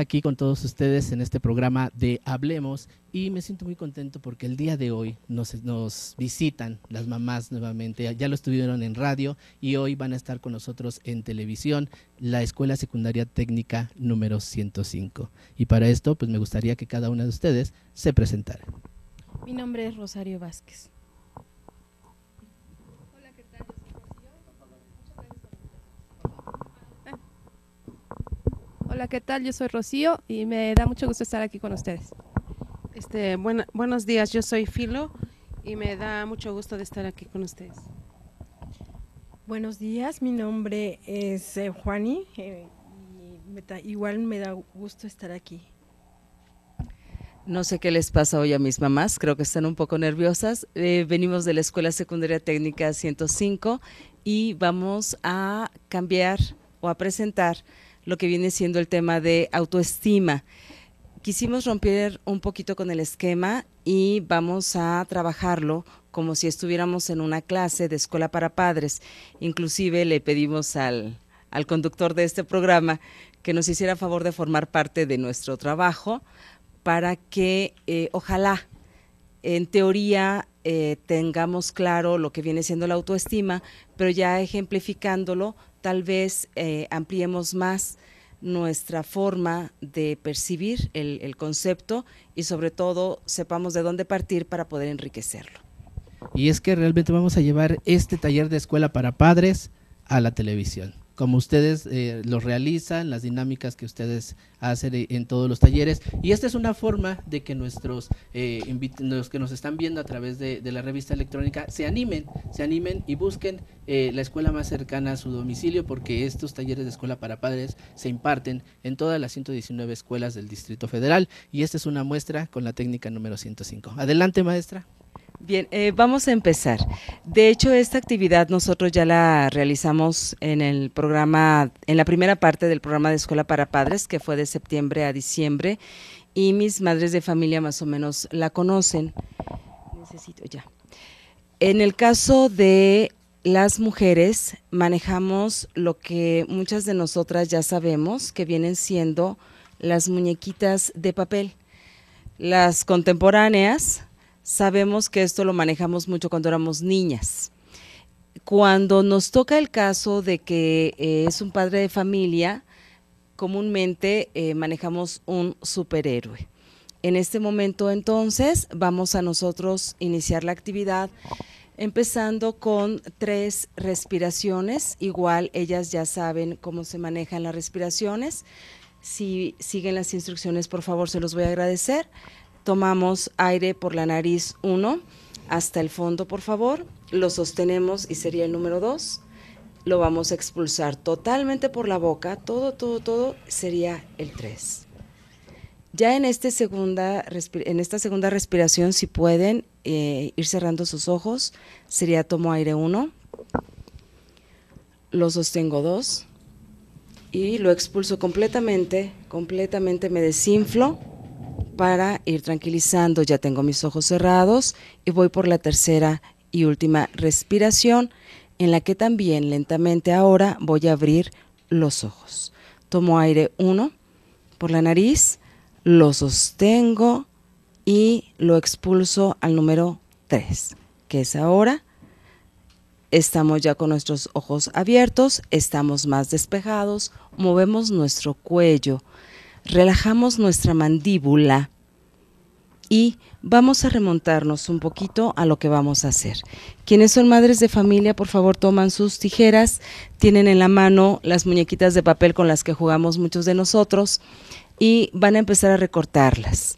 aquí con todos ustedes en este programa de Hablemos y me siento muy contento porque el día de hoy nos, nos visitan las mamás nuevamente. Ya lo estuvieron en radio y hoy van a estar con nosotros en televisión, la Escuela Secundaria Técnica número 105. Y para esto, pues me gustaría que cada una de ustedes se presentara. Mi nombre es Rosario Vázquez. Hola, ¿qué tal? Yo soy Rocío y me da mucho gusto estar aquí con ustedes. Este, bueno, buenos días, yo soy Filo y me da mucho gusto de estar aquí con ustedes. Buenos días, mi nombre es eh, Juani eh, y igual me da gusto estar aquí. No sé qué les pasa hoy a mis mamás, creo que están un poco nerviosas. Eh, venimos de la Escuela Secundaria Técnica 105 y vamos a cambiar o a presentar lo que viene siendo el tema de autoestima. Quisimos romper un poquito con el esquema y vamos a trabajarlo como si estuviéramos en una clase de escuela para padres. Inclusive le pedimos al, conductor de este programa que nos hiciera favor de formar parte de nuestro trabajo para que eh, ojalá en teoría eh, tengamos claro lo que viene siendo la autoestima, pero ya ejemplificándolo, tal vez eh, ampliemos más nuestra forma de percibir el concepto y sobre todo sepamos de dónde partir para poder enriquecerlo. Y es que realmente vamos a llevar este taller de escuela para padres a la televisión como ustedes eh, los realizan, las dinámicas que ustedes hacen e, en todos los talleres. Y esta es una forma de que nuestros eh, los que nos están viendo a través de, la revista electrónica se animen, se animen y busquen eh, la escuela más cercana a su domicilio, porque estos talleres de escuela para padres se imparten en todas las 119 escuelas del Distrito Federal. Y esta es una muestra con la técnica número 105. Adelante, maestra. Bien, eh, vamos a empezar. De hecho, esta actividad nosotros ya la realizamos en el programa, en la primera parte del programa de Escuela para Padres, que fue de septiembre a diciembre, y mis madres de familia más o menos la conocen. Necesito ya. En el caso de las mujeres, manejamos lo que muchas de nosotras ya sabemos, que vienen siendo las muñequitas de papel. Las contemporáneas sabemos que esto lo manejamos mucho cuando éramos niñas. Cuando nos toca el caso de que eh, es un padre de familia, comúnmente eh, manejamos un superhéroe. En este momento entonces vamos a nosotros iniciar la actividad empezando con tres respiraciones. Igual ellas ya saben cómo se manejan las respiraciones. Si siguen las instrucciones, por favor, se los voy a agradecer tomamos aire por la nariz 1 hasta el fondo, por favor, lo sostenemos y sería el número 2, lo vamos a expulsar totalmente por la boca, todo, todo, todo, sería el 3. Ya en, este segunda, en esta segunda respiración, si pueden eh, ir cerrando sus ojos, sería tomo aire 1, lo sostengo 2 y lo expulso completamente, completamente me desinflo para ir tranquilizando. Ya tengo mis ojos cerrados y voy por la tercera y última respiración en la que también lentamente ahora voy a abrir los ojos. Tomo aire 1 por la nariz, lo sostengo y lo expulso al número 3, que es ahora. Estamos ya con nuestros ojos abiertos, estamos más despejados, movemos nuestro cuello, relajamos nuestra mandíbula y vamos a remontarnos un poquito a lo que vamos a hacer. Quienes son madres de familia, por favor, toman sus tijeras, tienen en la mano las muñequitas de papel con las que jugamos muchos de nosotros y van a empezar a recortarlas.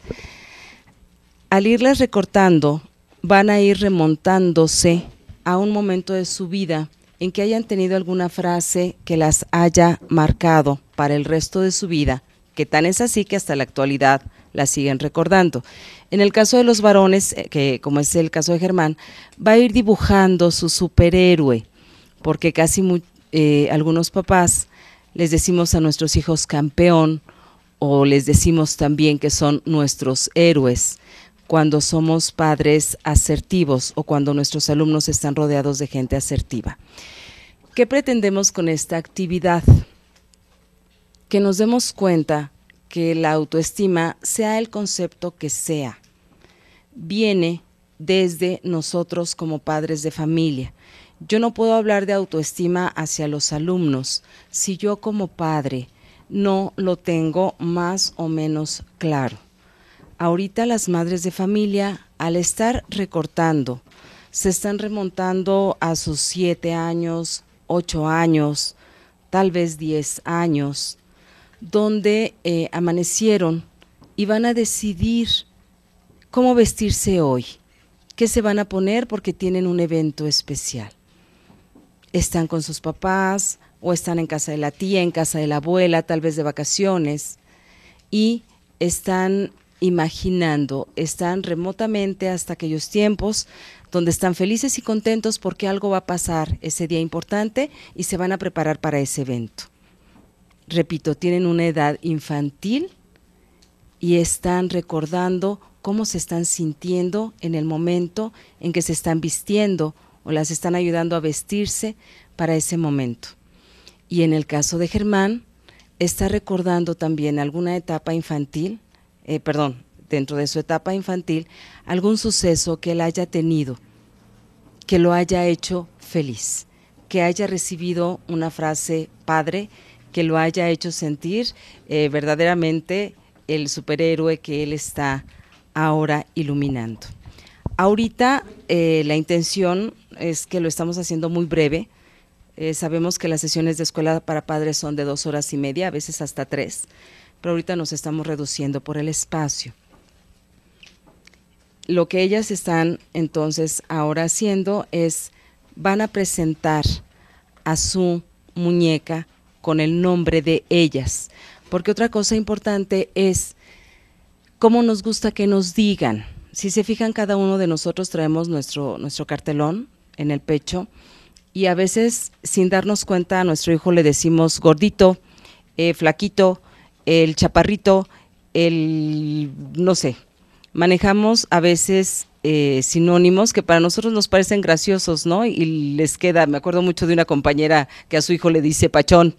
Al irlas recortando, van a ir remontándose a un momento de su vida en que hayan tenido alguna frase que las haya marcado para el resto de su vida que tan es así que hasta la actualidad la siguen recordando. En el caso de los varones, eh, que como es el caso de Germán, va a ir dibujando su superhéroe, porque casi eh, algunos papás les decimos a nuestros hijos campeón o les decimos también que son nuestros héroes cuando somos padres asertivos o cuando nuestros alumnos están rodeados de gente asertiva. ¿Qué pretendemos con esta actividad? que nos demos cuenta que la autoestima, sea el concepto que sea, viene desde nosotros como padres de familia. Yo no puedo hablar de autoestima hacia los alumnos si yo como padre no lo tengo más o menos claro. Ahorita las madres de familia, al estar recortando, se están remontando a sus siete años, ocho años, tal vez diez años, donde eh, amanecieron y van a decidir cómo vestirse hoy, qué se van a poner porque tienen un evento especial. Están con sus papás o están en casa de la tía, en casa de la abuela, tal vez de vacaciones, y están imaginando, están remotamente hasta aquellos tiempos donde están felices y contentos porque algo va a pasar ese día importante y se van a preparar para ese evento repito, tienen una edad infantil y están recordando cómo se están sintiendo en el momento en que se están vistiendo o las están ayudando a vestirse para ese momento. Y en el caso de Germán, está recordando también alguna etapa infantil, eh, perdón, dentro de su etapa infantil, algún suceso que él haya tenido, que lo haya hecho feliz, que haya recibido una frase padre que lo haya hecho sentir eh, verdaderamente el superhéroe que él está ahora iluminando. Ahorita eh, la intención es que lo estamos haciendo muy breve. Eh, sabemos que las sesiones de escuela para padres son de dos horas y media, a veces hasta tres, pero ahorita nos estamos reduciendo por el espacio. Lo que ellas están entonces ahora haciendo es, van a presentar a su muñeca con el nombre de ellas. Porque otra cosa importante es cómo nos gusta que nos digan. Si se fijan, cada uno de nosotros traemos nuestro, nuestro cartelón en el pecho y a veces sin darnos cuenta a nuestro hijo le decimos gordito, eh, flaquito, el chaparrito, el no sé. Manejamos a veces eh, sinónimos que para nosotros nos parecen graciosos, ¿no? Y les queda, me acuerdo mucho de una compañera que a su hijo le dice pachón,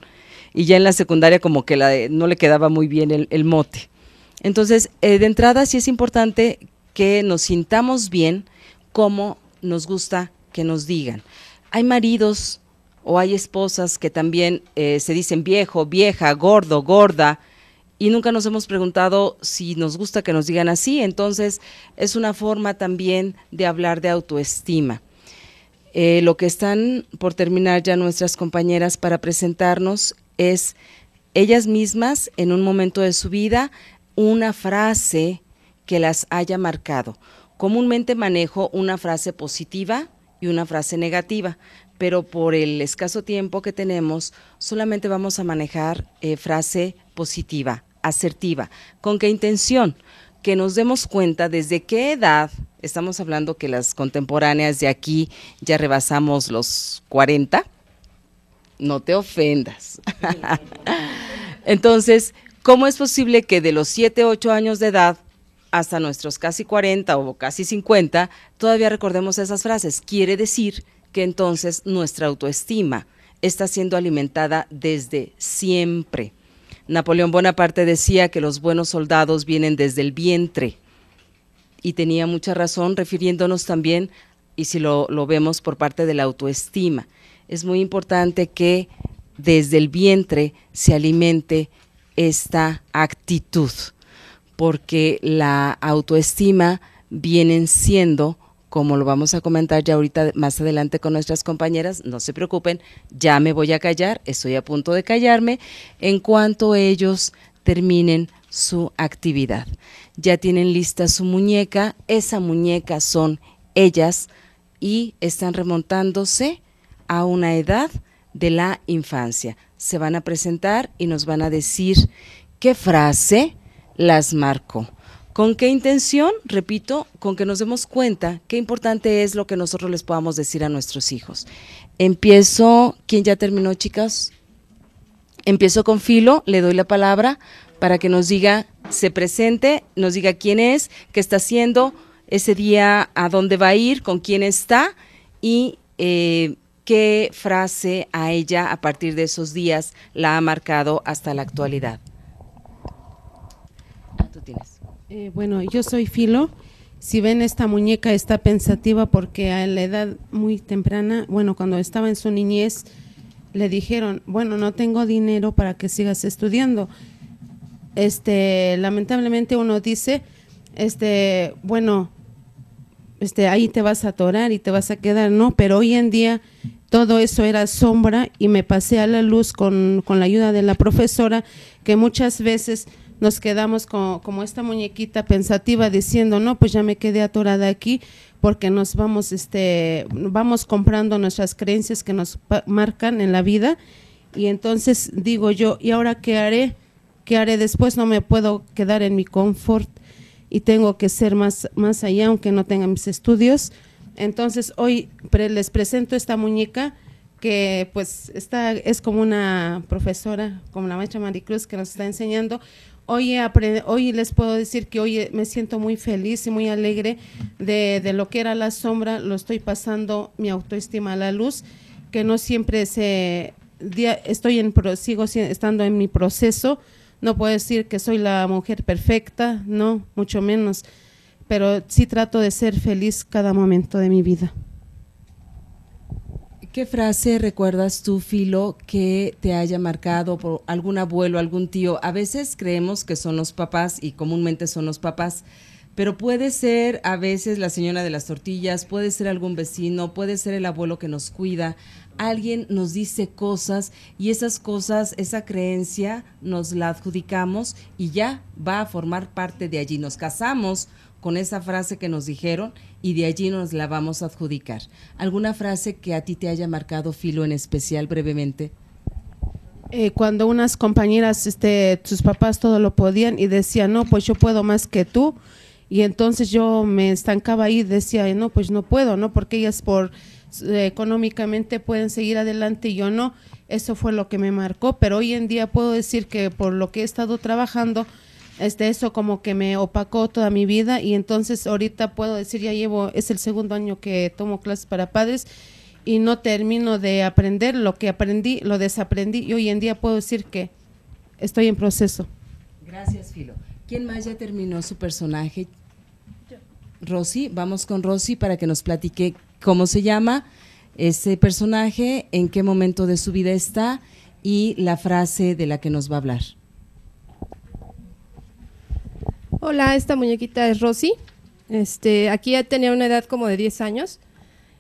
y ya en la secundaria como que la, no le quedaba muy bien el, mote. Entonces, eh, de entrada sí es importante que nos sintamos bien como nos gusta que nos digan. Hay maridos o hay esposas que también eh, se dicen viejo, vieja, gordo, gorda, y nunca nos hemos preguntado si nos gusta que nos digan así. Entonces, es una forma también de hablar de autoestima. Eh, lo que están por terminar ya nuestras compañeras para presentarnos es ellas mismas en un momento de su vida una frase que las haya marcado. Comúnmente manejo una frase positiva y una frase negativa, pero por el escaso tiempo que tenemos solamente vamos a manejar eh, frase positiva, asertiva. ¿Con qué intención? Que nos demos cuenta desde qué edad, estamos hablando que las contemporáneas de aquí ya rebasamos los 40, no te ofendas. Entonces, ¿cómo es posible que de los 7, 8 años de edad hasta nuestros casi 40 o casi 50, todavía recordemos esas frases? Quiere decir que entonces nuestra autoestima está siendo alimentada desde siempre. Napoleón Bonaparte decía que los buenos soldados vienen desde el vientre y tenía mucha razón refiriéndonos también, y si lo, lo vemos por parte de la autoestima, es muy importante que desde el vientre se alimente esta actitud, porque la autoestima viene siendo, como lo vamos a comentar ya ahorita más adelante con nuestras compañeras, no se preocupen, ya me voy a callar, estoy a punto de callarme, en cuanto ellos terminen su actividad. Ya tienen lista su muñeca, esa muñeca son ellas y están remontándose a una edad de la infancia. Se van a presentar y nos van a decir qué frase las marcó. ¿Con qué intención? Repito, con que nos demos cuenta qué importante es lo que nosotros les podamos decir a nuestros hijos. Empiezo, ¿quién ya terminó, chicas? Empiezo con Filo, le doy la palabra para que nos diga, se presente, nos diga quién es, qué está haciendo ese día, a dónde va a ir, con quién está y eh, ¿Qué frase a ella a partir de esos días la ha marcado hasta la actualidad? Ah, eh, bueno, yo soy Filo. Si ven esta muñeca está pensativa porque a la edad muy temprana, bueno, cuando estaba en su niñez, le dijeron, bueno, no tengo dinero para que sigas estudiando. Este, lamentablemente uno dice, este, bueno, este, ahí te vas a atorar y te vas a quedar, ¿no? Pero hoy en día todo eso era sombra y me pasé a la luz con, con la ayuda de la profesora, que muchas veces nos quedamos como, esta muñequita pensativa diciendo, no, pues ya me quedé atorada aquí porque nos vamos, este, vamos comprando nuestras creencias que nos marcan en la vida. Y entonces digo yo, ¿y ahora qué haré? ¿Qué haré después? No me puedo quedar en mi confort y tengo que ser más, más allá, aunque no tenga mis estudios. Entonces hoy les presento esta muñeca que pues está, es como una profesora, como la maestra Maricruz que nos está enseñando. Hoy, hoy les puedo decir que hoy me siento muy feliz y muy alegre de, de lo que era la sombra, lo estoy pasando mi autoestima a la luz, que no siempre se, estoy en, sigo estando en mi proceso, no puedo decir que soy la mujer perfecta, no, mucho menos, pero sí trato de ser feliz cada momento de mi vida. ¿Qué frase recuerdas tú, Filo, que te haya marcado por algún abuelo, algún tío? A veces creemos que son los papás y comúnmente son los papás, pero puede ser a veces la señora de las tortillas, puede ser algún vecino, puede ser el abuelo que nos cuida. Alguien nos dice cosas y esas cosas, esa creencia, nos la adjudicamos y ya va a formar parte de allí. Nos casamos con esa frase que nos dijeron y de allí nos la vamos a adjudicar. ¿Alguna frase que a ti te haya marcado filo en especial brevemente? Eh, cuando unas compañeras, este, sus papás todo lo podían y decían, no, pues yo puedo más que tú y entonces yo me estancaba ahí, decía, no, pues no puedo, ¿no? Porque ellas por eh, económicamente pueden seguir adelante y yo no. Eso fue lo que me marcó, pero hoy en día puedo decir que por lo que he estado trabajando, este, eso como que me opacó toda mi vida y entonces ahorita puedo decir, ya llevo, es el segundo año que tomo clases para padres y no termino de aprender lo que aprendí, lo desaprendí y hoy en día puedo decir que estoy en proceso. Gracias, Filo. ¿Quién más ya terminó su personaje? Rosy, vamos con Rosy para que nos platique cómo se llama ese personaje, en qué momento de su vida está y la frase de la que nos va a hablar. Hola, esta muñequita es Rosy. Este, aquí ya tenía una edad como de 10 años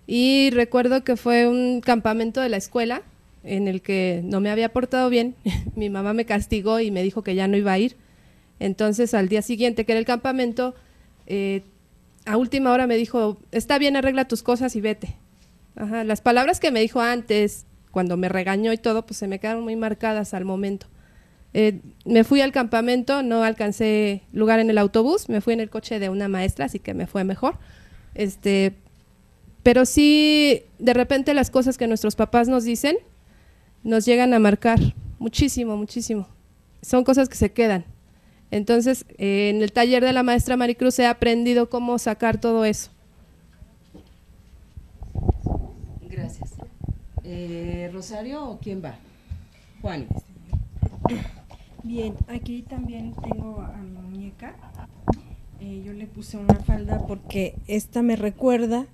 y recuerdo que fue un campamento de la escuela en el que no me había portado bien. Mi mamá me castigó y me dijo que ya no iba a ir. Entonces, al día siguiente, que era el campamento, eh, a última hora me dijo, está bien, arregla tus cosas y vete. Ajá, las palabras que me dijo antes, cuando me regañó y todo, pues se me quedaron muy marcadas al momento. Eh, me fui al campamento, no alcancé lugar en el autobús, me fui en el coche de una maestra, así que me fue mejor. Este, pero sí, de repente las cosas que nuestros papás nos dicen nos llegan a marcar muchísimo, muchísimo. Son cosas que se quedan. Entonces, eh, en el taller de la maestra Maricruz he aprendido cómo sacar todo eso. Gracias. Eh, Rosario, ¿o quién va? Juan. Bien, aquí también tengo a mi muñeca. Eh, yo le puse una falda porque esta me recuerda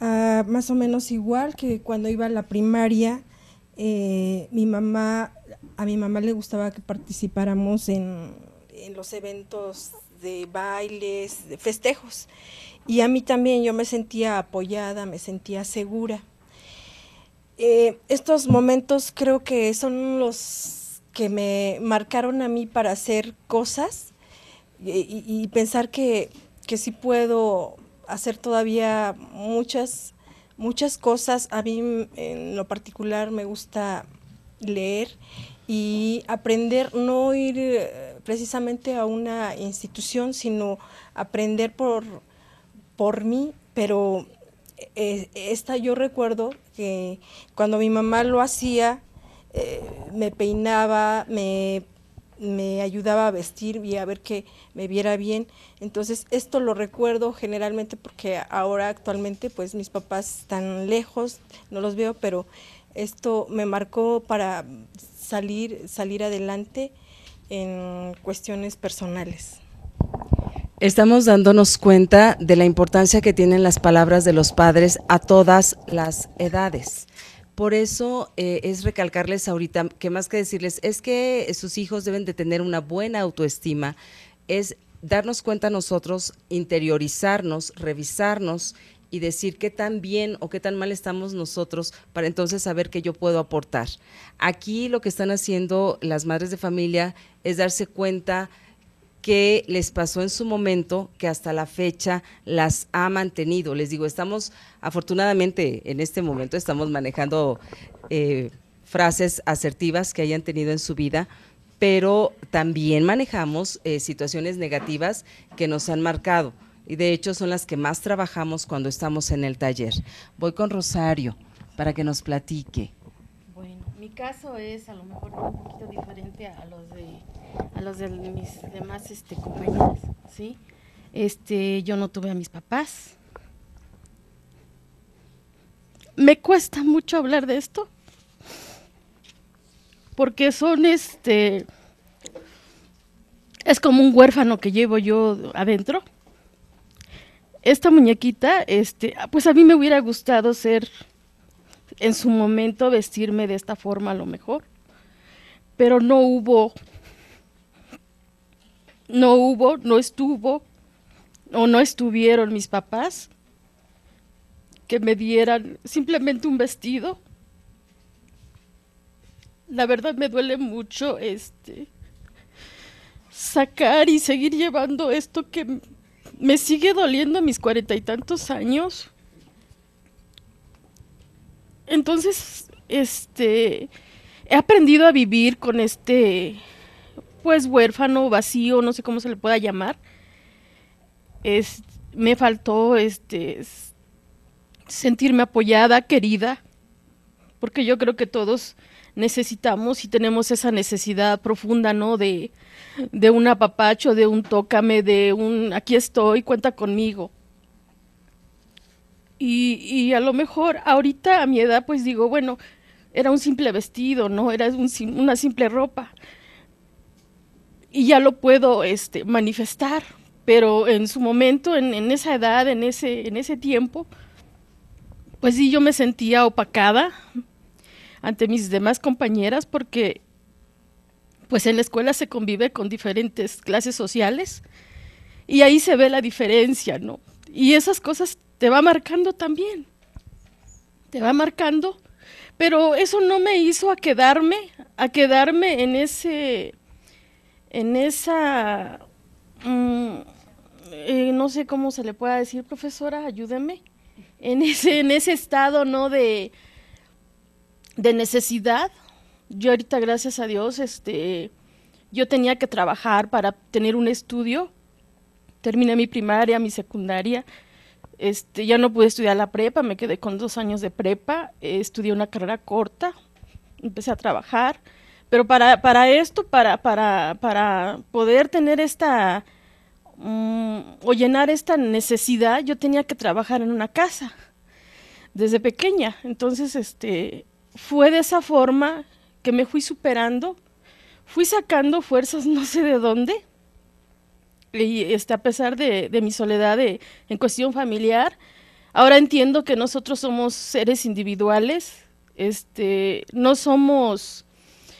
más o menos igual que cuando iba a la primaria. mi mamá, a mi mamá le gustaba que participáramos en en los eventos de bailes, de festejos. Y a mí también yo me sentía apoyada, me sentía segura. Eh, estos momentos creo que son los que me marcaron a mí para hacer cosas y, pensar que, que sí puedo hacer todavía muchas, muchas cosas. A mí en lo particular me gusta leer y aprender, no ir eh, precisamente a una institución, sino aprender por, por mí, pero eh, esta yo recuerdo que cuando mi mamá lo hacía, eh, me peinaba, me, me, ayudaba a vestir y a ver que me viera bien. Entonces esto lo recuerdo generalmente porque ahora actualmente pues mis papás están lejos, no los veo, pero esto me marcó para salir, salir adelante en cuestiones personales. Estamos dándonos cuenta de la importancia que tienen las palabras de los padres a todas las edades. Por eso eh, es recalcarles ahorita que más que decirles es que sus hijos deben de tener una buena autoestima, es darnos cuenta nosotros, interiorizarnos, revisarnos y decir qué tan bien o qué tan mal estamos nosotros para entonces saber qué yo puedo aportar. Aquí lo que están haciendo las madres de familia es darse cuenta qué les pasó en su momento, que hasta la fecha las ha mantenido. Les digo, estamos, afortunadamente, en este momento estamos manejando eh, frases asertivas que hayan tenido en su vida, pero también manejamos eh, situaciones negativas que nos han marcado y de hecho son las que más trabajamos cuando estamos en el taller. Voy con Rosario para que nos platique. Bueno, mi caso es a lo mejor un poquito diferente a los de, mis demás este, compañeras, Este, yo no tuve a mis papás. Me cuesta mucho hablar de esto porque son este es como un huérfano que llevo yo adentro esta muñequita, este, ah, pues a mí me hubiera gustado ser en su momento vestirme de esta forma a lo mejor, pero no hubo, no hubo, no estuvo o no estuvieron mis papás que me dieran simplemente un vestido. La verdad me duele mucho este sacar y seguir llevando esto que me sigue doliendo mis cuarenta y tantos años. Entonces, este, he aprendido a vivir con este, pues, huérfano, vacío, no sé cómo se le pueda llamar. Es, me faltó, este, sentirme apoyada, querida, porque yo creo que todos necesitamos y tenemos esa necesidad profunda, ¿no? De, de un apapacho, de un tócame, de un aquí estoy, cuenta conmigo. Y, y a lo mejor ahorita a mi edad, pues digo, bueno, era un simple vestido, ¿no? Era un, una simple ropa. Y ya lo puedo este, manifestar, pero en su momento, en, en esa edad, en ese, en ese tiempo, pues sí, yo me sentía opacada, ante mis demás compañeras porque pues en la escuela se convive con diferentes clases sociales y ahí se ve la diferencia, ¿no? Y esas cosas te va marcando también, te va marcando, pero eso no me hizo a quedarme, a quedarme en ese, en esa, mm, eh, no sé cómo se le pueda decir, profesora, ayúdeme, en ese, en ese estado, ¿no? De, de necesidad. Yo ahorita, gracias a Dios, este, yo tenía que trabajar para tener un estudio. Terminé mi primaria, mi secundaria. Este, ya no pude estudiar la prepa, me quedé con dos años de prepa. estudié una carrera corta, empecé a trabajar. Pero para, esto, para, para, poder tener esta, mm, o llenar esta necesidad, yo tenía que trabajar en una casa desde pequeña. Entonces, este, fue de esa forma que me fui superando, fui sacando fuerzas no sé de dónde, y este, a pesar de, de mi soledad en cuestión familiar, ahora entiendo que nosotros somos seres individuales, este, no somos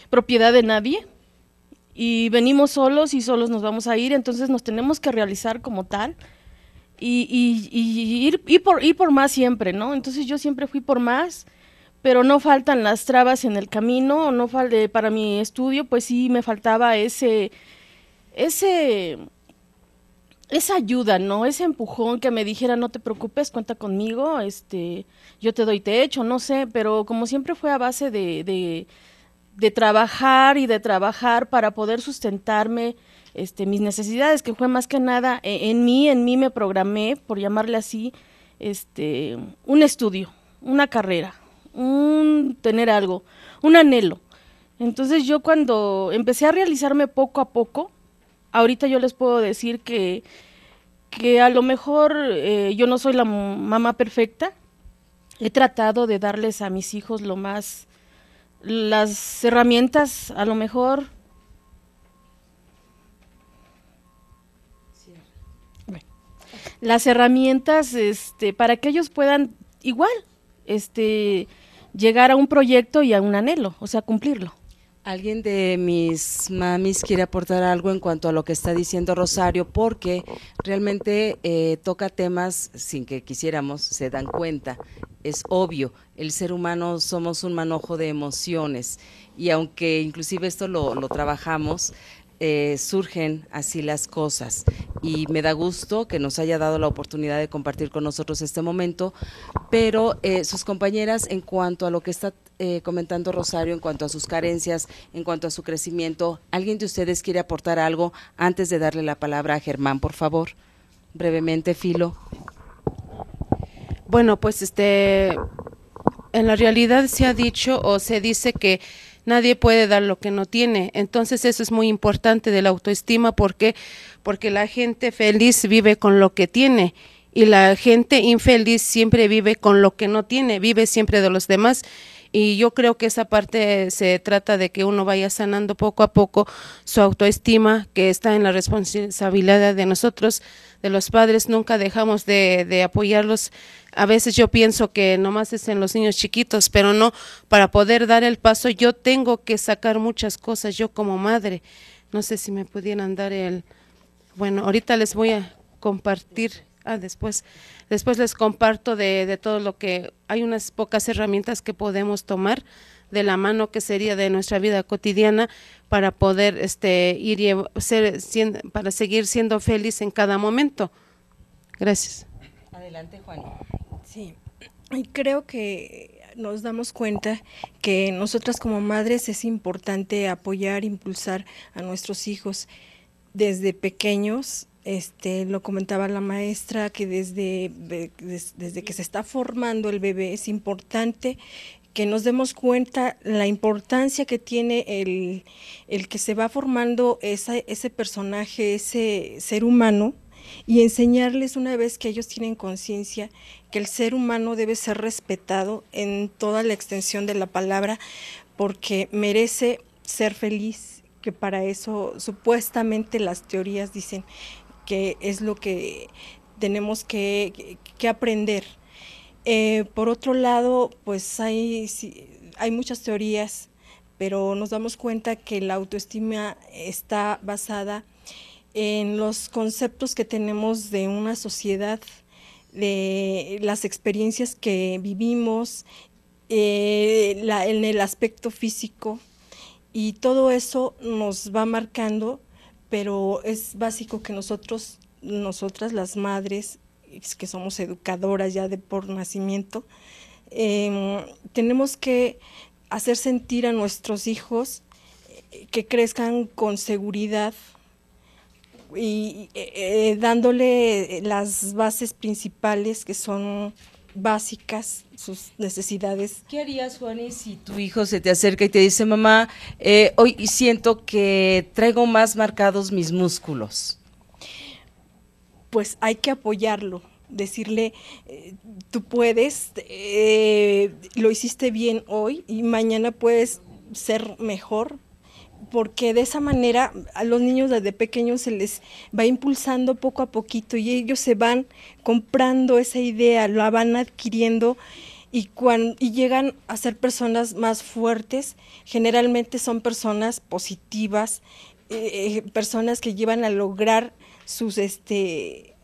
propiedad de nadie y venimos solos y solos nos vamos a ir, entonces nos tenemos que realizar como tal y, y, y ir, y por, ir por más siempre, ¿no? Entonces yo siempre fui por más pero no faltan las trabas en el camino, no eh, para mi estudio, pues sí me faltaba ese, ese, esa ayuda, ¿no? Ese empujón que me dijera, no te preocupes, cuenta conmigo, este, yo te doy te echo no sé, pero como siempre fue a base de, de, trabajar y de trabajar para poder sustentarme, este, mis necesidades, que fue más que nada en, en mí, en mí me programé, por llamarle así, este, un estudio, una carrera, un tener algo, un anhelo. Entonces yo cuando empecé a realizarme poco a poco, ahorita yo les puedo decir que, que a lo mejor eh, yo no soy la mamá perfecta, he tratado de darles a mis hijos lo más, las herramientas a lo mejor... las herramientas este, para que ellos puedan igual este, llegar a un proyecto y a un anhelo, o sea, cumplirlo. Alguien de mis mamis quiere aportar algo en cuanto a lo que está diciendo Rosario, porque realmente eh, toca temas sin que quisiéramos, se dan cuenta. Es obvio, el ser humano somos un manojo de emociones y aunque inclusive esto lo trabajamos, eh, surgen así las cosas. Y me da gusto que nos haya dado la oportunidad de compartir con nosotros este momento, pero eh, sus compañeras en cuanto a lo que está eh, comentando Rosario, en cuanto a sus carencias, en cuanto a su crecimiento, ¿alguien de ustedes quiere aportar algo antes de darle la palabra a Germán, por favor? Brevemente, Filo. Bueno, pues este, en la realidad se ha dicho o se dice que Nadie puede dar lo que no tiene. Entonces eso es muy importante de la autoestima porque porque la gente feliz vive con lo que tiene y la gente infeliz siempre vive con lo que no tiene, vive siempre de los demás y yo creo que esa parte se trata de que uno vaya sanando poco a poco su autoestima, que está en la responsabilidad de nosotros, de los padres. Nunca dejamos de, apoyarlos a veces yo pienso que nomás es en los niños chiquitos, pero no, para poder dar el paso yo tengo que sacar muchas cosas yo como madre. No sé si me pudieran dar el... Bueno, ahorita les voy a compartir. Ah, después, después les comparto de, de todo lo que hay unas pocas herramientas que podemos tomar de la mano que sería de nuestra vida cotidiana para poder este ir y ser para seguir siendo feliz en cada momento. Gracias. Adelante, Juan. Sí. Y creo que nos damos cuenta que nosotras como madres es importante apoyar, impulsar a nuestros hijos desde pequeños este, lo comentaba la maestra que desde, desde que se está formando el bebé es importante que nos demos cuenta la importancia que tiene el, que se va formando ese personaje, ese ser humano, y enseñarles una vez que ellos tienen conciencia que el ser humano debe ser respetado en toda la extensión de la palabra, porque merece ser feliz, que para eso supuestamente las teorías dicen que es lo que tenemos que, aprender. Eh, por otro lado, pues hay, muchas teorías, pero nos damos cuenta que la autoestima está basada en los conceptos que tenemos de una sociedad, de las experiencias que vivimos, eh, en el aspecto físico, y todo eso nos va marcando pero es básico que nosotros, nosotras las madres, que somos educadoras ya de por nacimiento, em, tenemos que hacer sentir a nuestros hijos eh, que crezcan con seguridad y eh, eh, dándole las bases principales que son básicas, sus necesidades. ¿Qué harías, Juani, si tu hijo se te acerca y te dice, mamá, eh, hoy siento que traigo más marcados mis músculos? Pues hay que apoyarlo, decirle, eh, tú puedes, eh, lo hiciste bien hoy y mañana puedes ser mejor, porque de esa manera a los niños desde pequeños se les va impulsando poco a poquito y ellos se van comprando esa idea, la van adquiriendo y, y llegan a ser personas más fuertes, generalmente son personas positivas, eh, eh, personas que llevan a lograr sus, este,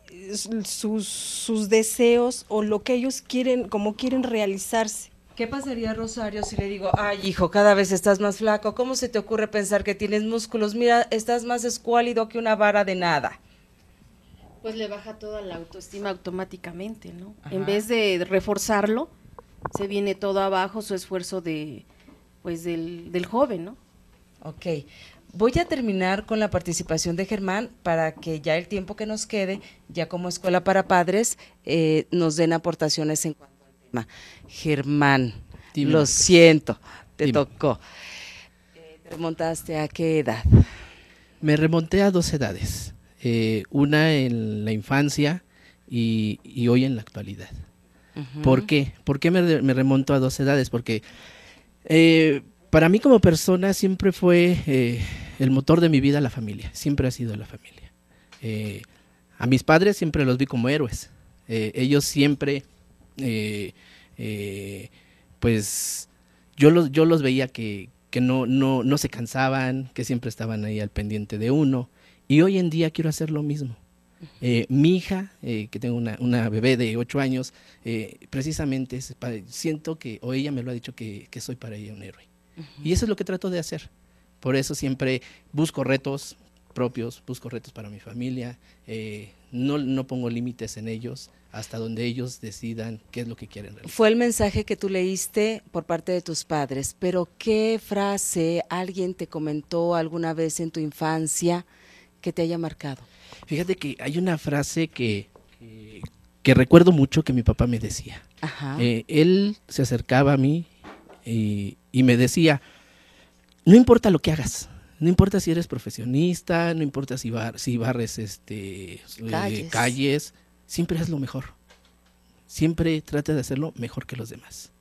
sus deseos o lo que ellos quieren, como quieren realizarse. ¿Qué pasaría, Rosario, si le digo, ay, hijo, cada vez estás más flaco? ¿Cómo se te ocurre pensar que tienes músculos? Mira, estás más escuálido que una vara de nada. Pues le baja toda la autoestima automáticamente, ¿no? En vez de reforzarlo, se viene todo abajo su esfuerzo de, pues, del, joven, ¿no? Ok. Voy a terminar con la participación de Germán para que ya el tiempo que nos quede, ya como escuela para padres, eh, nos den aportaciones en cuanto Germán, lo siento, te tocó. Eh, ¿Te remontaste a qué edad? Me remonté a dos edades. Eh, una en la infancia y, hoy en la actualidad. ¿Por qué? ¿Por qué me, remonto a dos edades? Porque eh, para mí como persona siempre fue el motor de mi vida la familia. Siempre ha sido la familia. a mis padres siempre los vi como héroes. ellos siempre eh, eh, pues yo los, yo los veía que, no, no, no se cansaban, que siempre estaban ahí al pendiente de uno. Y hoy en día quiero hacer lo mismo. Eh, mi hija, que tengo una, bebé de 8 años, precisamente siento que, o ella me lo ha dicho, que, soy para ella un héroe. Y eso es lo que trato de hacer. Por eso siempre busco retos propios, busco retos para mi familia, no, pongo límites en ellos hasta donde ellos decidan qué es lo que quieren Fue el mensaje que tú leíste por parte de tus padres, pero ¿qué frase alguien te comentó alguna vez en tu infancia que te haya marcado? Fíjate que hay una frase que, que, recuerdo mucho que mi papá me decía. Eh, él se acercaba a mí y me decía, no importa lo que hagas, no importa si eres profesionista, no importa si, bar, si barres este, eh, calles. siempre haz lo mejor. Siempre trata de hacerlo mejor que los demás.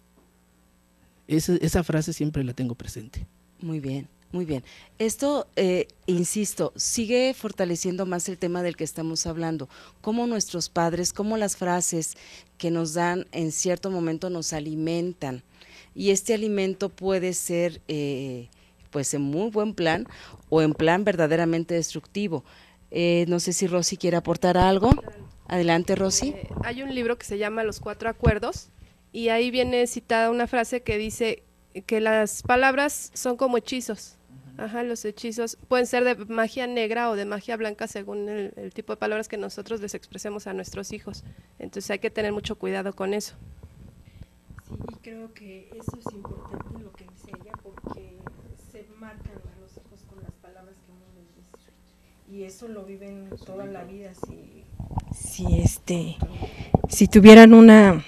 Esa, frase siempre la tengo presente. Muy bien. Muy bien. Esto, eh, insisto, sigue fortaleciendo más el tema del que estamos hablando. Cómo nuestros padres, cómo las frases que nos dan en cierto momento nos alimentan. Y este alimento puede ser eh, pues en muy buen plan o en plan verdaderamente destructivo. Eh, no sé si Rosy quiere aportar algo. Adelante, Rosy. Eh, hay un libro que se llama Los Cuatro Acuerdos y ahí viene citada una frase que dice que las palabras son como hechizos. Ajá, los hechizos pueden ser de magia negra o de magia blanca según el, tipo de palabras que nosotros les expresemos a nuestros hijos. Entonces hay que tener mucho cuidado con eso. Sí, creo que eso es importante y eso lo viven pues toda la vida si este si tuvieran una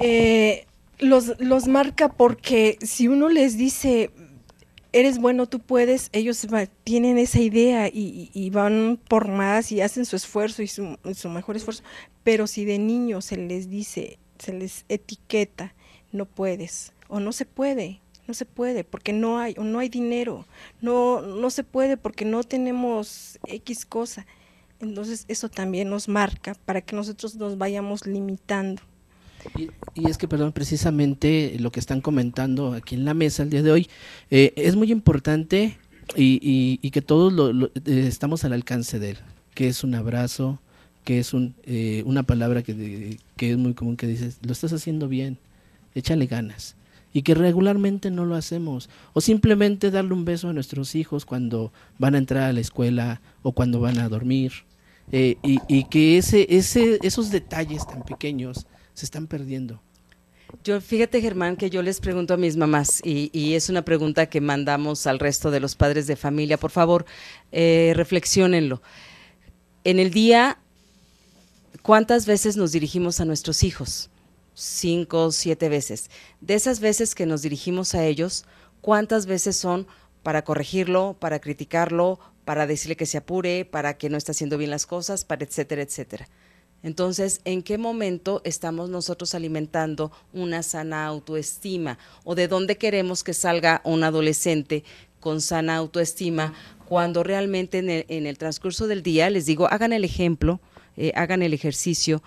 eh, los, los marca porque si uno les dice eres bueno, tú puedes, ellos tienen esa idea y, van por más y hacen su esfuerzo y su, su, mejor esfuerzo, pero si de niño se les dice, se les etiqueta, no puedes o no se puede, no se puede porque no hay no hay dinero, no no se puede porque no tenemos X cosa. Entonces eso también nos marca para que nosotros nos vayamos limitando. Y, es que, perdón, precisamente lo que están comentando aquí en la mesa el día de hoy eh, es muy importante y, y, que todos eh, estamos al alcance de él, que es un abrazo, que es un, eh, una palabra que, que, es muy común que dices, lo estás haciendo bien, échale ganas y que regularmente no lo hacemos. O simplemente darle un beso a nuestros hijos cuando van a entrar a la escuela o cuando van a dormir. Eh, y, que ese, esos detalles tan pequeños se están perdiendo. Yo, fíjate Germán, que yo les pregunto a mis mamás, y, es una pregunta que mandamos al resto de los padres de familia, por favor, eh, reflexionenlo. En el día, ¿cuántas veces nos dirigimos a nuestros hijos? cinco, siete veces. De esas veces que nos dirigimos a ellos, ¿cuántas veces son para corregirlo, para criticarlo, para decirle que se apure, para que no está haciendo bien las cosas, para etcétera, etcétera? Entonces, ¿en qué momento estamos nosotros alimentando una sana autoestima? ¿O de dónde queremos que salga un adolescente con sana autoestima cuando realmente en el, transcurso del día, les digo, hagan el ejemplo, eh, hagan el ejercicio,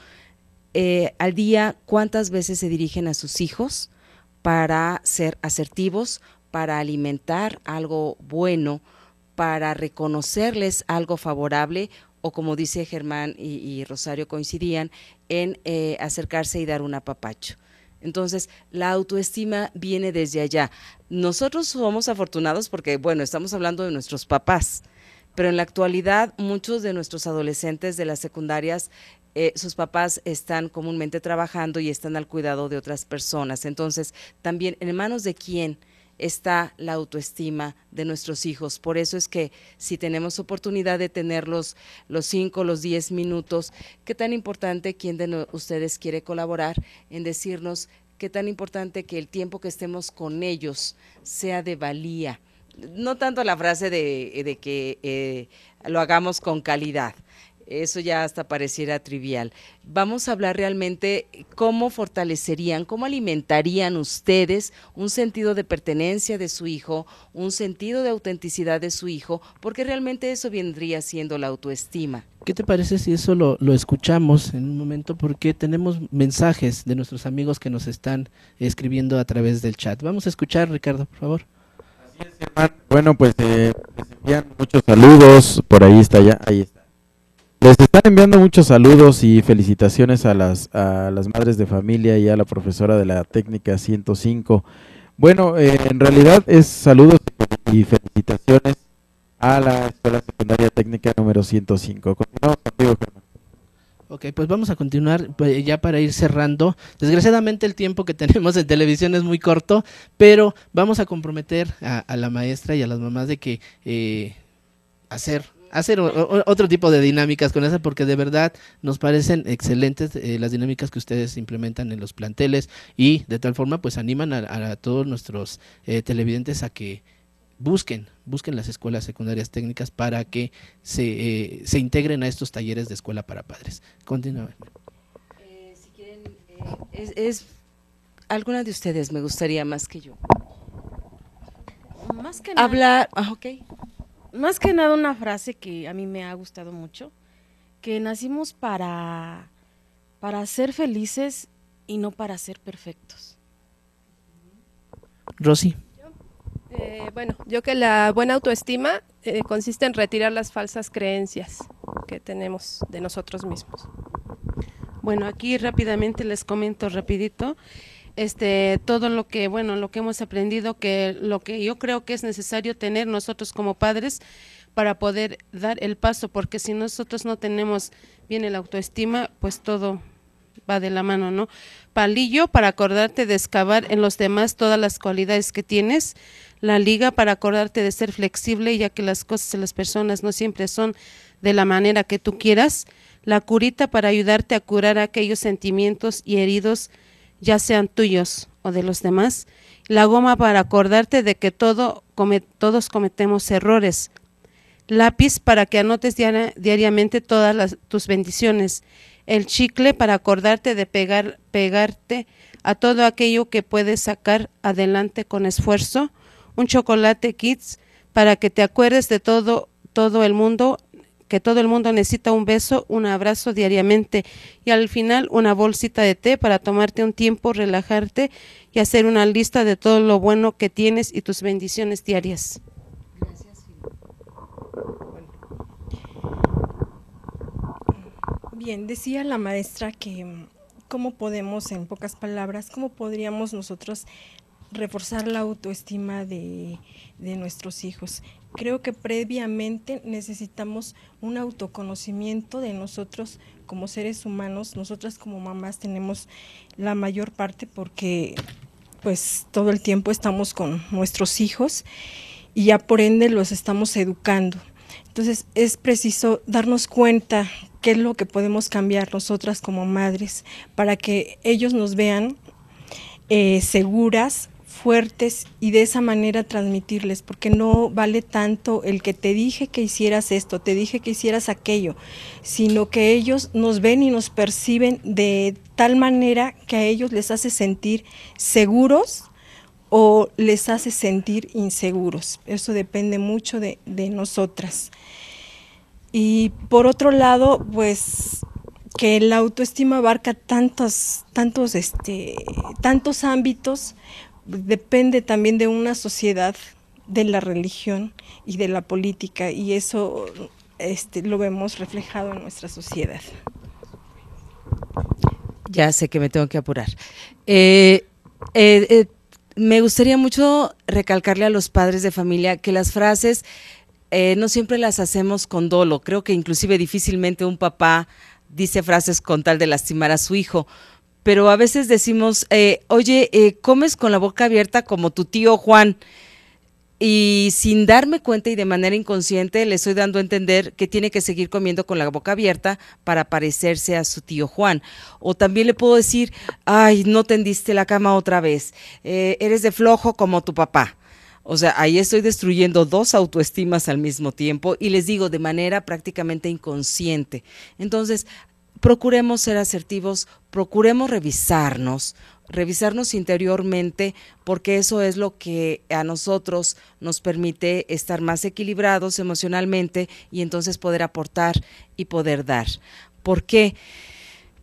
eh, al día cuántas veces se dirigen a sus hijos para ser asertivos, para alimentar algo bueno, para reconocerles algo favorable o como dice Germán y, Rosario coincidían, en eh, acercarse y dar un apapacho. Entonces, la autoestima viene desde allá. Nosotros somos afortunados porque, bueno, estamos hablando de nuestros papás, pero en la actualidad muchos de nuestros adolescentes de las secundarias eh, sus papás están comúnmente trabajando y están al cuidado de otras personas. Entonces, también en manos de quién está la autoestima de nuestros hijos. Por eso es que si tenemos oportunidad de tenerlos los cinco, los diez minutos, qué tan importante quién de ustedes quiere colaborar en decirnos qué tan importante que el tiempo que estemos con ellos sea de valía no tanto la frase de, eh, que eh, lo hagamos con calidad, eso ya hasta pareciera trivial. Vamos a hablar realmente eh, cómo fortalecerían, cómo alimentarían ustedes un sentido de pertenencia de su hijo, un sentido de autenticidad de su hijo, porque realmente eso vendría siendo la autoestima. ¿Qué te parece si eso lo escuchamos en un momento? Porque tenemos mensajes de nuestros amigos que nos están escribiendo a través del chat. Vamos a escuchar, Ricardo, por favor. Bueno, pues eh, les envían muchos saludos. Por ahí está ya, ahí está. Les están enviando muchos saludos y felicitaciones a las, a las madres de familia y a la profesora de la técnica 105. Bueno, eh, en realidad es saludos y felicitaciones a la Escuela Secundaria Técnica número 105. Continuamos contigo, Germán. Ok, pues vamos a continuar pues, ya para ir cerrando. Desgraciadamente el tiempo que tenemos en televisión es muy corto, pero vamos a comprometer a, la maestra y a las mamás de que eh, hacer hacer otro tipo de dinámicas con esa porque de verdad nos parecen excelentes eh, las dinámicas que ustedes implementan en los planteles y de tal forma pues animan a, todos nuestros eh, televidentes a que busquen, busquen las escuelas secundarias técnicas para que se, eh, integren a estos talleres de escuela para padres. Continúen. Eh, si quieren, eh, es, alguna de ustedes me gustaría más que yo. Más que nada, Hablar, ah, Más que nada una frase que a mí me ha gustado mucho, que nacimos para, para ser felices y no para ser perfectos. Rosy. Eh, bueno, yo que la buena autoestima eh, consiste en retirar las falsas creencias que tenemos de nosotros mismos. Bueno, aquí rápidamente les comento rapidito este todo lo que bueno, lo que hemos aprendido que lo que yo creo que es necesario tener nosotros como padres para poder dar el paso, porque si nosotros no tenemos bien el autoestima, pues todo va de la mano, ¿no? Palillo para acordarte de excavar en los demás todas las cualidades que tienes la liga para acordarte de ser flexible, ya que las cosas y las personas no siempre son de la manera que tú quieras. La curita para ayudarte a curar aquellos sentimientos y heridos, ya sean tuyos o de los demás. La goma para acordarte de que todo, todos cometemos errores. Lápiz para que anotes diariamente todas tus bendiciones. El chicle para acordarte de pegar, pegarte a todo aquello que puedes sacar adelante con esfuerzo un chocolate kids para que te acuerdes de todo, todo el mundo, que todo el mundo necesita un beso, un abrazo diariamente y al final una bolsita de té para tomarte un tiempo, relajarte y hacer una lista de todo lo bueno que tienes y tus bendiciones diarias. Gracias. Bien, decía la maestra que mm, cómo podemos, en pocas palabras, cómo podríamos nosotros reforzar la autoestima de, nuestros hijos. Creo que previamente necesitamos un autoconocimiento de nosotros como seres humanos. Nosotras como mamás tenemos la mayor parte porque pues todo el tiempo estamos con nuestros hijos y ya por ende los estamos educando. Entonces es preciso darnos cuenta qué es lo que podemos cambiar nosotras como madres para que ellos nos vean eh, seguras, fuertes y de esa manera transmitirles, porque no vale tanto el que te dije que hicieras esto, te dije que hicieras aquello, sino que ellos nos ven y nos perciben de tal manera que a ellos les hace sentir seguros o les hace sentir inseguros. Eso depende mucho de, nosotras. Y por otro lado, pues que la autoestima abarca tantos, tantos, este, tantos ámbitos, depende también de una sociedad, de la religión y de la política, y eso este, lo vemos reflejado en nuestra sociedad. Ya sé que me tengo que apurar. Eh, eh, eh, me gustaría mucho recalcarle a los padres de familia que las frases no siempre las hacemos con dolo. Creo que inclusive difícilmente un papá dice frases con tal de lastimar a su hijo pero a veces decimos, eh, oye, eh, comes con la boca abierta como tu tío Juan. Y sin darme cuenta y de manera inconsciente le estoy dando a entender que tiene que seguir comiendo con la boca abierta para parecerse a su tío Juan. O también le puedo decir, ay, no tendiste la cama otra vez, eh, eres de flojo como tu papá. O sea, ahí estoy destruyendo dos autoestimas al mismo tiempo y les digo de manera prácticamente inconsciente. Entonces, procuremos ser asertivos, procuremos revisarnos, revisarnos interiormente, porque eso es lo que a nosotros nos permite estar más equilibrados emocionalmente y entonces poder aportar y poder dar. ¿Por qué?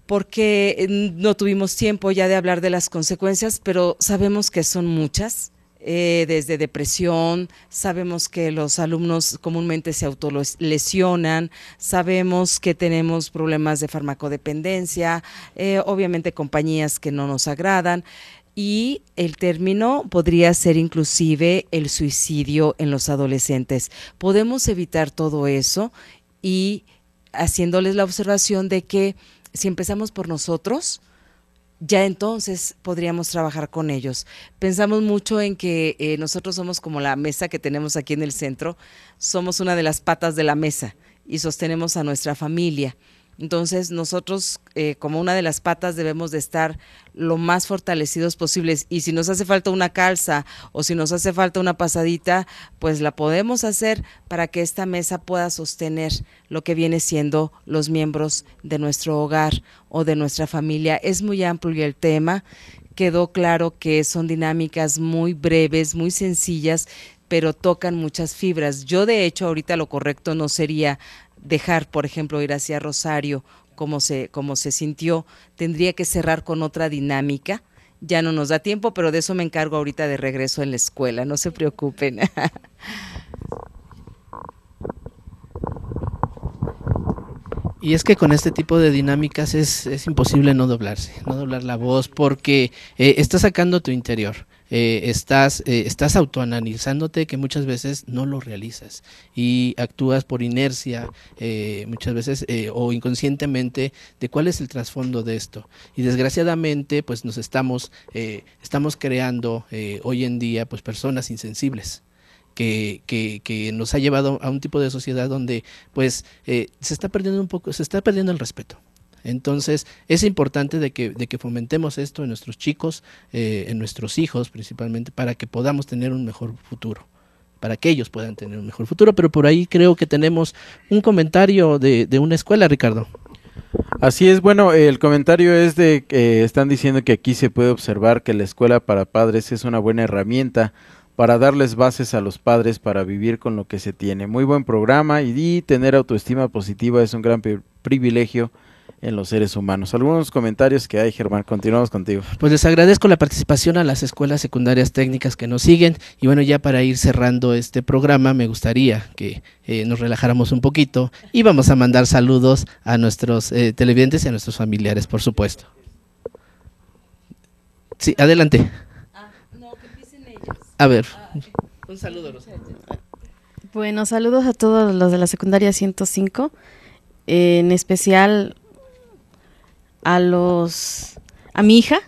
Porque eh, no tuvimos tiempo ya de hablar de las consecuencias, pero sabemos que son muchas eh, desde depresión, sabemos que los alumnos comúnmente se autolesionan, sabemos que tenemos problemas de farmacodependencia, eh, obviamente compañías que no nos agradan y el término podría ser inclusive el suicidio en los adolescentes. Podemos evitar todo eso y haciéndoles la observación de que si empezamos por nosotros, ya entonces podríamos trabajar con ellos. Pensamos mucho en que eh, nosotros somos como la mesa que tenemos aquí en el centro, somos una de las patas de la mesa y sostenemos a nuestra familia. Entonces nosotros eh, como una de las patas debemos de estar lo más fortalecidos posibles y si nos hace falta una calza o si nos hace falta una pasadita, pues la podemos hacer para que esta mesa pueda sostener lo que viene siendo los miembros de nuestro hogar o de nuestra familia. Es muy amplio el tema, quedó claro que son dinámicas muy breves, muy sencillas pero tocan muchas fibras. Yo de hecho ahorita lo correcto no sería dejar, por ejemplo, ir hacia Rosario como se, como se sintió, tendría que cerrar con otra dinámica. Ya no nos da tiempo, pero de eso me encargo ahorita de regreso en la escuela, no se preocupen. Y es que con este tipo de dinámicas es, es imposible no doblarse, no doblar la voz, porque eh, está sacando tu interior. Eh, estás, eh, estás autoanalizándote que muchas veces no lo realizas y actúas por inercia eh, muchas veces o inconscientemente de cuál es el trasfondo de esto. Y desgraciadamente pues nos estamos, estamos creando hoy en día pues personas insensibles. Que, que, que, nos ha llevado a un tipo de sociedad donde pues se está perdiendo un poco, se está perdiendo el respeto. Entonces, es importante de que, de que fomentemos esto en nuestros chicos, eh, en nuestros hijos principalmente, para que podamos tener un mejor futuro para que ellos puedan tener un mejor futuro, pero por ahí creo que tenemos un comentario de, de una escuela, Ricardo. Así es, bueno, el comentario es de que están diciendo que aquí se puede observar que la escuela para padres es una buena herramienta para darles bases a los padres para vivir con lo que se tiene. Muy buen programa y tener autoestima positiva es un gran privilegio en los seres humanos. Algunos comentarios que hay, Germán, continuamos contigo. Pues les agradezco la participación a las escuelas secundarias técnicas que nos siguen y bueno, ya para ir cerrando este programa, me gustaría que eh, nos relajáramos un poquito y vamos a mandar saludos a nuestros eh, televidentes y a nuestros familiares, por supuesto. Sí, adelante. Ah, a ver, ah, un saludo. Bueno, saludos a todos los de la secundaria 105, en especial a los a mi hija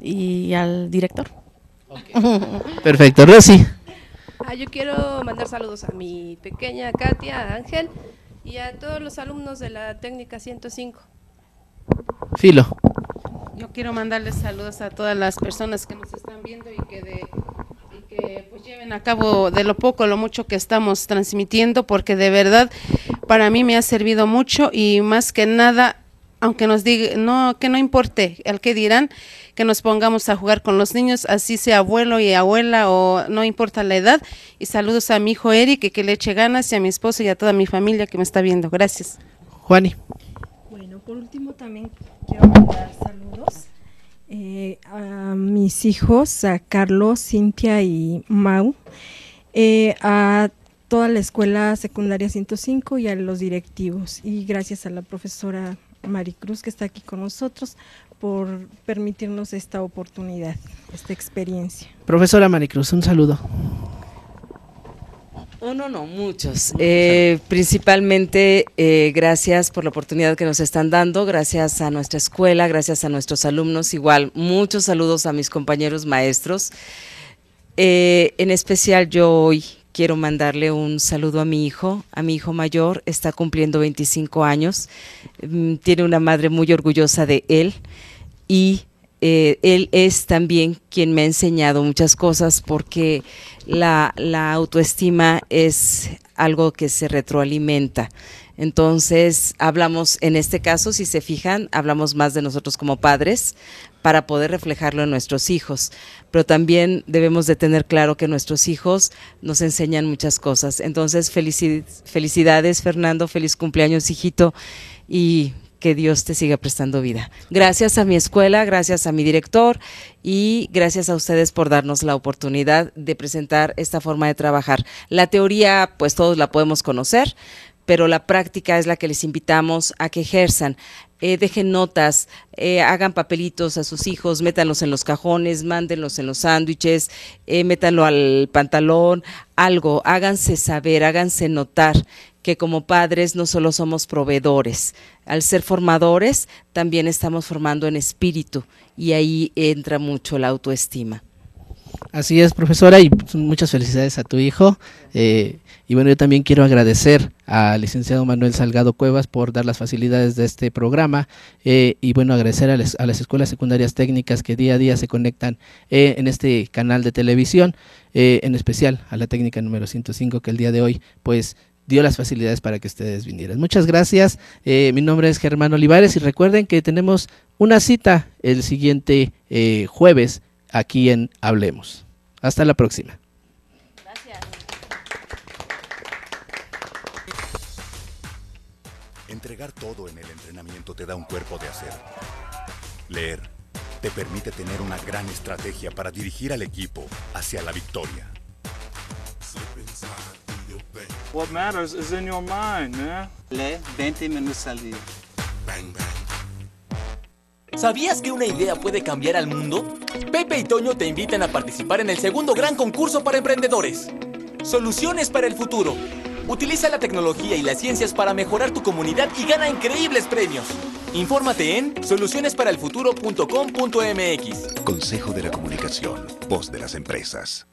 y al director. Perfecto, Rosy. Ah, yo quiero mandar saludos a mi pequeña Katia, a Ángel y a todos los alumnos de la técnica 105. Filo. Yo quiero mandarles saludos a todas las personas que nos están viendo y que de pues, lleven a cabo de lo poco, lo mucho que estamos transmitiendo, porque de verdad para mí me ha servido mucho y más que nada aunque nos diga, no, que no importe el que dirán, que nos pongamos a jugar con los niños, así sea abuelo y abuela o no importa la edad. Y saludos a mi hijo Eric, que, que le eche ganas, y a mi esposo y a toda mi familia que me está viendo. Gracias. Juani. Bueno, por último también quiero mandar saludos eh, a mis hijos, a Carlos, Cintia y Mau, eh, a toda la escuela secundaria 105 y a los directivos. Y gracias a la profesora Maricruz que está aquí con nosotros por permitirnos esta oportunidad, esta experiencia. Profesora Maricruz, un saludo. Uno oh, no, muchos. Eh, principalmente eh, gracias por la oportunidad que nos están dando, gracias a nuestra escuela, gracias a nuestros alumnos, igual muchos saludos a mis compañeros maestros. Eh, en especial yo hoy quiero mandarle un saludo a mi hijo, a mi hijo mayor, está cumpliendo 25 años, mm, tiene una madre muy orgullosa de él y eh, él es también quien me ha enseñado muchas cosas porque la, autoestima es algo que se retroalimenta. Entonces, hablamos, en este caso, si se fijan, hablamos más de nosotros como padres para poder reflejarlo en nuestros hijos. Pero también debemos de tener claro que nuestros hijos nos enseñan muchas cosas. Entonces, felicidades, Fernando, feliz cumpleaños, hijito. Y que Dios te siga prestando vida. Gracias a mi escuela, gracias a mi director y gracias a ustedes por darnos la oportunidad de presentar esta forma de trabajar. La teoría, pues todos la podemos conocer, pero la práctica es la que les invitamos a que ejerzan. Eh, dejen notas, eh, hagan papelitos a sus hijos, métanlos en los cajones, mándenlos en los sándwiches, eh, métanlo al pantalón, algo, háganse saber, háganse notar que como padres no solo somos proveedores, al ser formadores también estamos formando en espíritu y ahí entra mucho la autoestima. Así es, profesora, y muchas felicidades a tu hijo. Y bueno, yo también quiero agradecer al licenciado Manuel Salgado Cuevas por dar las facilidades de este programa eh, y bueno, agradecer a, las escuelas secundarias técnicas que día a día se conectan eh, en este canal de televisión, eh, en especial a la técnica número 105 que el día de hoy pues dio las facilidades para que ustedes vinieran. Muchas gracias, mi nombre es Germán Olivares y recuerden que tenemos una cita el siguiente jueves aquí en Hablemos. Hasta la próxima. Entregar todo en el entrenamiento te da un cuerpo de hacer. Leer te permite tener una gran estrategia para dirigir al equipo hacia la victoria. ¿Sabías que una idea puede cambiar al mundo? Pepe y Toño te invitan a participar en el segundo gran concurso para emprendedores. Soluciones para el futuro. Utiliza la tecnología y las ciencias para mejorar tu comunidad y gana increíbles premios. Infórmate en solucionesparaelfuturo.com.mx. Consejo de la Comunicación, voz de las empresas.